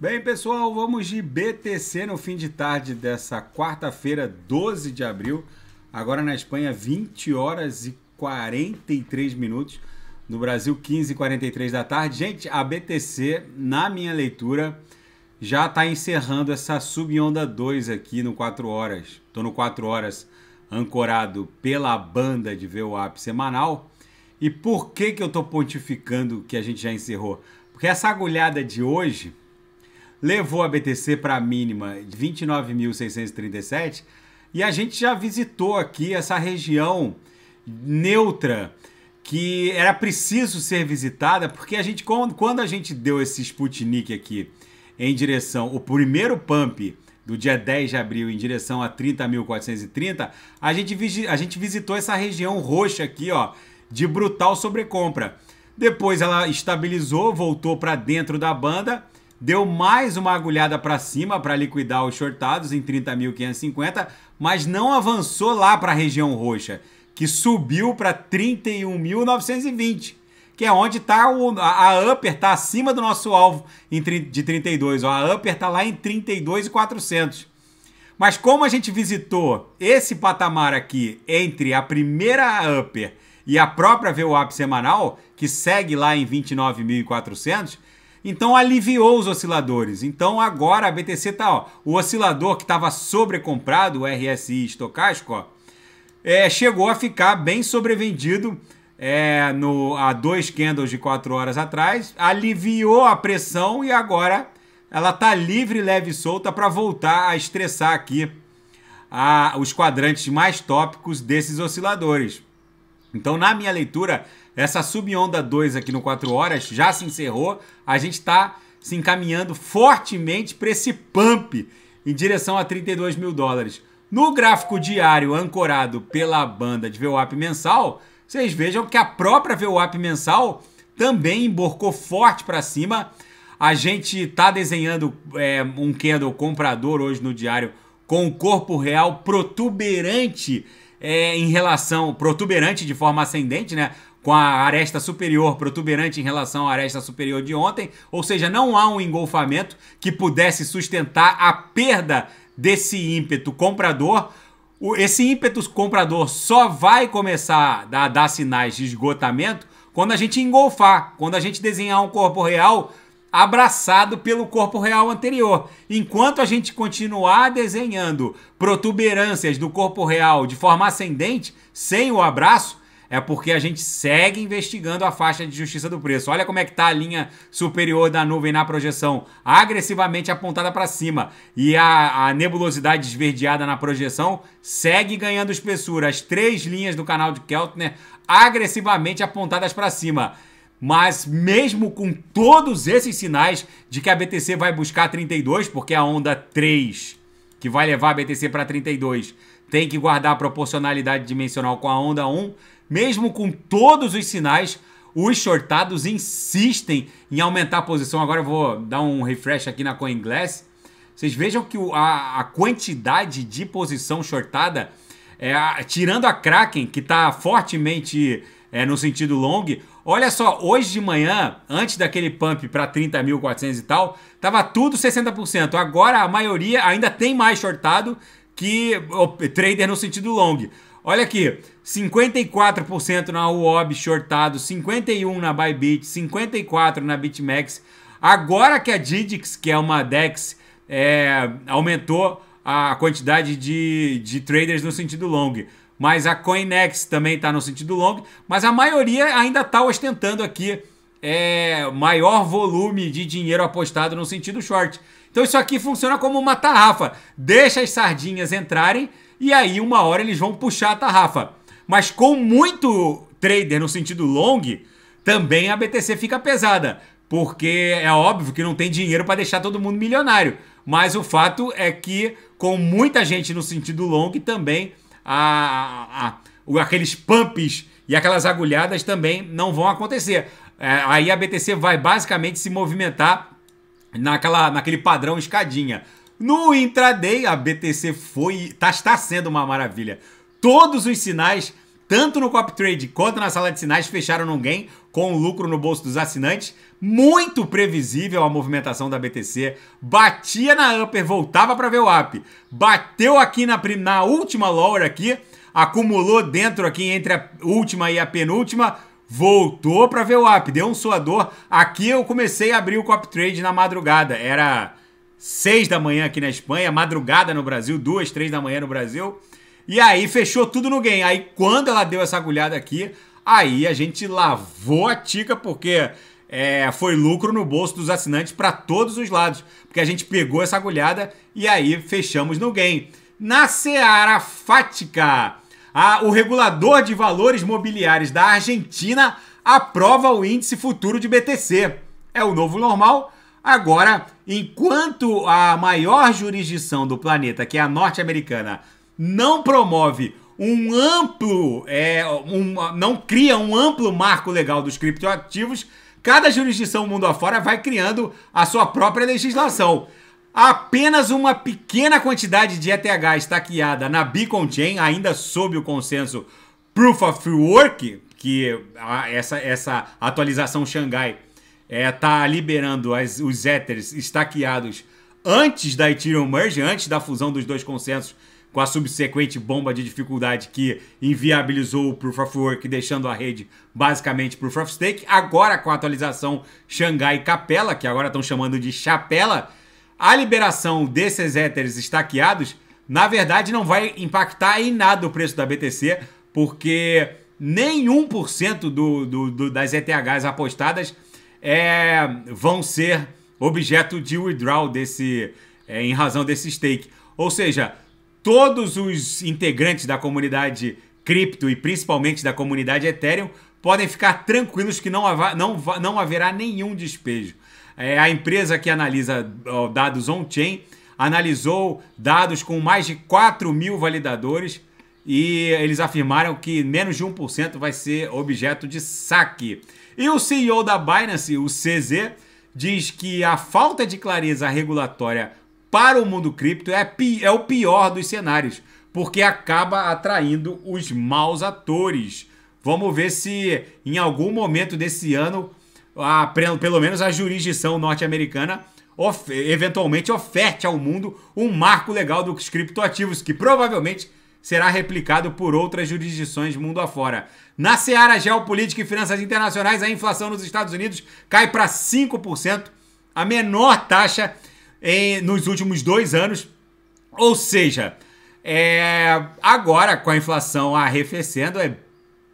Bem, pessoal, vamos de BTC no fim de tarde dessa quarta-feira, 12 de abril. Agora na Espanha, 20 horas e 43 minutos. No Brasil, 15 e 43 da tarde. Gente, a BTC, na minha leitura, já está encerrando essa subonda 2 aqui no 4 horas. Estou no 4 horas ancorado pela banda de VWAP semanal. E por que, que eu estou pontificando que a gente já encerrou? Porque essa agulhada de hoje levou a BTC para a mínima de 29.637 e a gente já visitou aqui essa região neutra que era preciso ser visitada porque a gente quando a gente deu esse Sputnik aqui em direção o primeiro pump do dia 10 de abril em direção a 30.430, a gente, a gente visitou essa região roxa aqui, ó, de brutal sobrecompra. Depois ela estabilizou, voltou para dentro da banda deu mais uma agulhada para cima para liquidar os shortados em 30.550, mas não avançou lá para a região roxa, que subiu para 31.920, que é onde tá o, a, upper está acima do nosso alvo em, de 32, ó, a upper está lá em 32.400. Mas como a gente visitou esse patamar aqui entre a primeira upper e a própria VWAP semanal, que segue lá em 29.400, então aliviou os osciladores. Então agora a BTC tá, ó, o oscilador que estava sobrecomprado, o RSI estocástico, ó, é, chegou a ficar bem sobrevendido é, no, a dois candles de quatro horas atrás, aliviou a pressão e agora ela tá livre, leve e solta para voltar a estressar aqui a, os quadrantes mais tópicos desses osciladores. Então, na minha leitura, essa subonda 2 aqui no 4 horas já se encerrou. A gente está se encaminhando fortemente para esse pump em direção a 32 mil dólares. No gráfico diário ancorado pela banda de VWAP mensal, vocês vejam que a própria VWAP mensal também emborcou forte para cima. A gente está desenhando é, um candle comprador hoje no diário com o corpo real protuberante é, em relação protuberante de forma ascendente, né? com a aresta superior protuberante em relação à aresta superior de ontem, ou seja, não há um engolfamento que pudesse sustentar a perda desse ímpeto comprador. Esse ímpeto comprador só vai começar a dar sinais de esgotamento quando a gente engolfar, quando a gente desenhar um corpo real abraçado pelo corpo real anterior. Enquanto a gente continuar desenhando protuberâncias do corpo real de forma ascendente, sem o abraço, é porque a gente segue investigando a faixa de justiça do preço. Olha como é que está a linha superior da nuvem na projeção, agressivamente apontada para cima. E a, a, nebulosidade esverdeada na projeção segue ganhando espessura. As três linhas do canal de Keltner agressivamente apontadas para cima. Mas mesmo com todos esses sinais de que a BTC vai buscar 32, porque a onda 3 que vai levar a BTC para 32 tem que guardar a proporcionalidade dimensional com a onda 1, mesmo com todos os sinais, os shortados insistem em aumentar a posição. Agora eu vou dar um refresh aqui na CoinGlass. Vocês vejam que a, a quantidade de posição shortada, é, tirando a Kraken, que está fortemente é, no sentido long, olha só, hoje de manhã, antes daquele pump para 30.400 e tal, tava tudo 60%. Agora a maioria ainda tem mais shortado que o trader no sentido long. Olha aqui, 54% na UOB shortado, 51 na Bybit, 54 na BitMEX. Agora que a Didix, que é uma DEX, é, aumentou a quantidade de, de traders no sentido long. Mas a Coinex também está no sentido long. Mas a maioria ainda está ostentando aqui é, maior volume de dinheiro apostado no sentido short. Então isso aqui funciona como uma tarrafa. Deixa as sardinhas entrarem e aí, uma hora eles vão puxar a tarrafa. Mas com muito trader no sentido long, também a BTC fica pesada. Porque é óbvio que não tem dinheiro para deixar todo mundo milionário. Mas o fato é que, com muita gente no sentido long, também a, a, a, aqueles pumps e aquelas agulhadas também não vão acontecer. É, aí a BTC vai basicamente se movimentar naquela, naquele padrão escadinha. No intraday, a BTC foi, tá, está sendo uma maravilha. Todos os sinais, tanto no copy trade quanto na sala de sinais, fecharam num gain com lucro no bolso dos assinantes. Muito previsível a movimentação da BTC. Batia na upper, voltava para ver o up. Bateu aqui na, na última lower aqui, acumulou dentro aqui entre a última e a penúltima, voltou para ver o up, deu um suador. Aqui eu comecei a abrir o copy trade na madrugada. Era 6 da manhã aqui na Espanha, madrugada no Brasil, 2, 3 da manhã no Brasil. E aí fechou tudo no game. Aí quando ela deu essa agulhada aqui, aí a gente lavou a tica porque é, foi lucro no bolso dos assinantes para todos os lados, porque a gente pegou essa agulhada e aí fechamos no game. Na Seara Fática, a, o regulador de valores mobiliários da Argentina aprova o índice futuro de BTC. É o novo normal. Agora enquanto a maior jurisdição do planeta, que é a norte-americana, não promove um amplo, é, um, não cria um amplo marco legal dos criptoativos, cada jurisdição mundo afora vai criando a sua própria legislação. Apenas uma pequena quantidade de ETH estaqueada na Beacon Chain, ainda sob o consenso Proof of Work, que essa, essa atualização Xangai é, tá liberando as, os Ethers estaqueados antes da Ethereum Merge, antes da fusão dos dois consensos com a subsequente bomba de dificuldade que inviabilizou o Proof of Work, deixando a rede basicamente Proof of Stake. Agora, com a atualização Xangai Capela, que agora estão chamando de Chapela, a liberação desses Ethers estaqueados, na verdade, não vai impactar em nada o preço da BTC, porque nem 1% do, do, do, das ETHs apostadas é, vão ser objeto de withdrawal desse, é, em razão desse stake. Ou seja, todos os integrantes da comunidade cripto e principalmente da comunidade Ethereum podem ficar tranquilos que não, não, não haverá nenhum despejo. É, a empresa que analisa ó, dados on-chain analisou dados com mais de 4 mil validadores e eles afirmaram que menos de 1% vai ser objeto de saque. E o CEO da Binance, o CZ, diz que a falta de clareza regulatória para o mundo cripto é, é o pior dos cenários, porque acaba atraindo os maus atores. Vamos ver se em algum momento desse ano, a, pelo menos a jurisdição norte-americana of eventualmente oferte ao mundo um marco legal dos criptoativos, que provavelmente será replicado por outras jurisdições mundo afora. Na seara geopolítica e finanças internacionais, a inflação nos Estados Unidos cai para 5%, a menor taxa em, nos últimos dois anos. Ou seja, é, agora com a inflação arrefecendo, é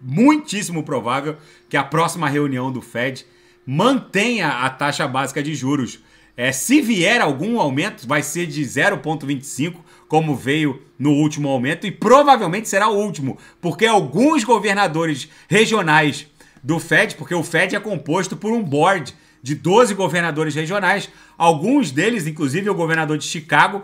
muitíssimo provável que a próxima reunião do Fed mantenha a taxa básica de juros é, se vier algum aumento, vai ser de 0,25, como veio no último aumento, e provavelmente será o último, porque alguns governadores regionais do Fed, porque o Fed é composto por um board de 12 governadores regionais, alguns deles, inclusive o governador de Chicago,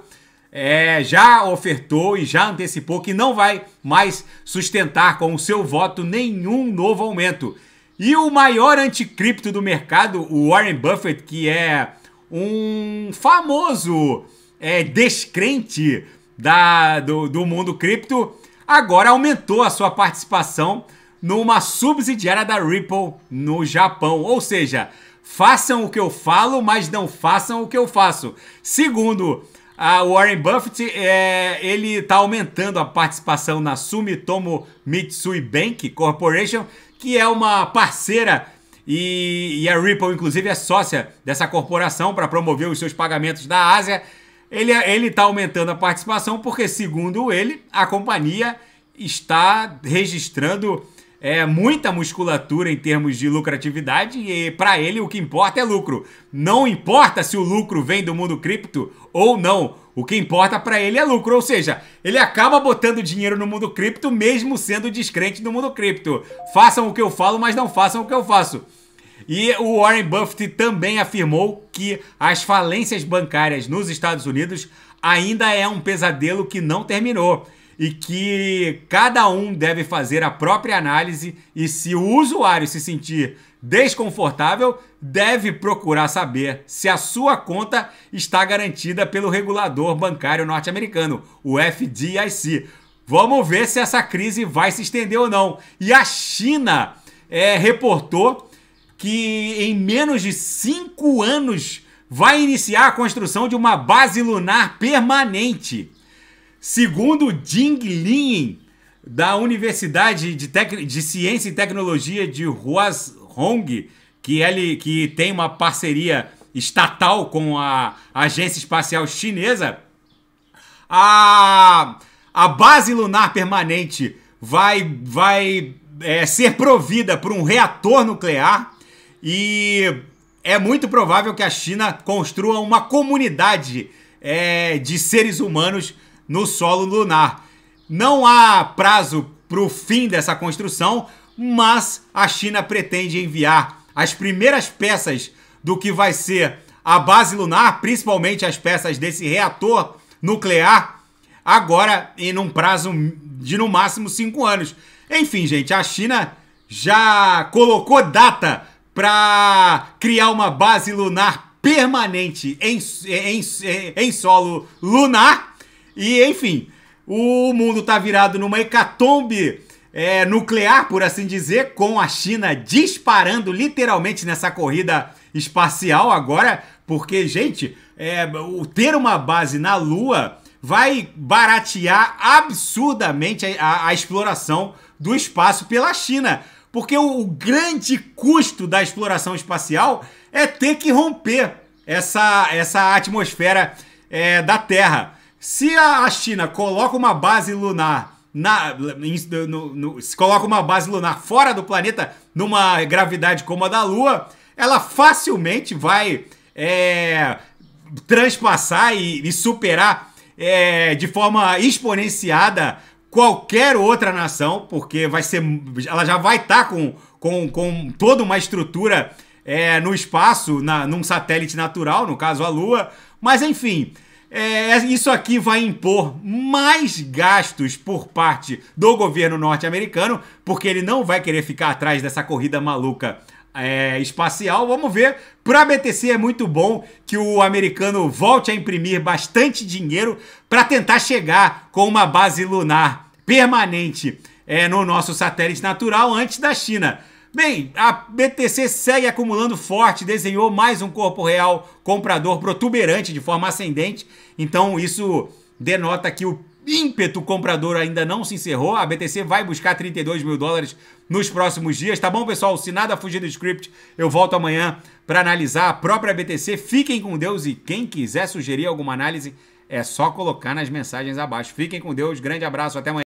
é, já ofertou e já antecipou que não vai mais sustentar com o seu voto nenhum novo aumento. E o maior anticripto do mercado, o Warren Buffett, que é um famoso é, descrente da, do, do mundo cripto, agora aumentou a sua participação numa subsidiária da Ripple no Japão. Ou seja, façam o que eu falo, mas não façam o que eu faço. Segundo a Warren Buffett, é, ele está aumentando a participação na Sumitomo Mitsui Bank Corporation, que é uma parceira e, e a Ripple, inclusive, é sócia dessa corporação para promover os seus pagamentos da Ásia. Ele está aumentando a participação porque, segundo ele, a companhia está registrando é, muita musculatura em termos de lucratividade e para ele o que importa é lucro. Não importa se o lucro vem do mundo cripto ou não. O que importa para ele é lucro, ou seja, ele acaba botando dinheiro no mundo cripto mesmo sendo descrente do mundo cripto. Façam o que eu falo, mas não façam o que eu faço. E o Warren Buffett também afirmou que as falências bancárias nos Estados Unidos ainda é um pesadelo que não terminou e que cada um deve fazer a própria análise e se o usuário se sentir desconfortável, deve procurar saber se a sua conta está garantida pelo regulador bancário norte-americano, o FDIC. Vamos ver se essa crise vai se estender ou não. E a China é, reportou que em menos de cinco anos vai iniciar a construção de uma base lunar permanente. Segundo Jing Lin, da Universidade de, Tec de Ciência e Tecnologia de Huazhong, que, ele, que tem uma parceria estatal com a Agência Espacial Chinesa, a, a base lunar permanente vai, vai é, ser provida por um reator nuclear e é muito provável que a China construa uma comunidade é, de seres humanos no solo lunar. Não há prazo para o fim dessa construção, mas a China pretende enviar as primeiras peças do que vai ser a base lunar, principalmente as peças desse reator nuclear, agora em um prazo de no máximo cinco anos. Enfim, gente, a China já colocou data para criar uma base lunar permanente em, em, em solo lunar. E enfim, o mundo está virado numa hecatombe é, nuclear, por assim dizer, com a China disparando literalmente nessa corrida espacial agora, porque, gente, é, ter uma base na Lua vai baratear absurdamente a, a, a exploração do espaço pela China. Porque o grande custo da exploração espacial é ter que romper essa, essa atmosfera é, da Terra. Se a China coloca uma base lunar na, no, no, se coloca uma base lunar fora do planeta, numa gravidade como a da Lua, ela facilmente vai é, transpassar e, e superar é, de forma exponenciada qualquer outra nação, porque vai ser, ela já vai estar tá com, com, com toda uma estrutura é, no espaço, na, num satélite natural, no caso a Lua. Mas enfim, é, isso aqui vai impor mais gastos por parte do governo norte-americano, porque ele não vai querer ficar atrás dessa corrida maluca é, espacial. Vamos ver. Para a BTC é muito bom que o americano volte a imprimir bastante dinheiro para tentar chegar com uma base lunar permanente é, no nosso satélite natural antes da China. Bem, a BTC segue acumulando forte, desenhou mais um corpo real comprador protuberante de forma ascendente. Então isso denota que o ímpeto comprador ainda não se encerrou. A BTC vai buscar 32 mil dólares nos próximos dias, tá bom, pessoal? Se nada fugir do script, eu volto amanhã para analisar a própria BTC. Fiquem com Deus e quem quiser sugerir alguma análise, é só colocar nas mensagens abaixo. Fiquem com Deus, grande abraço, até amanhã.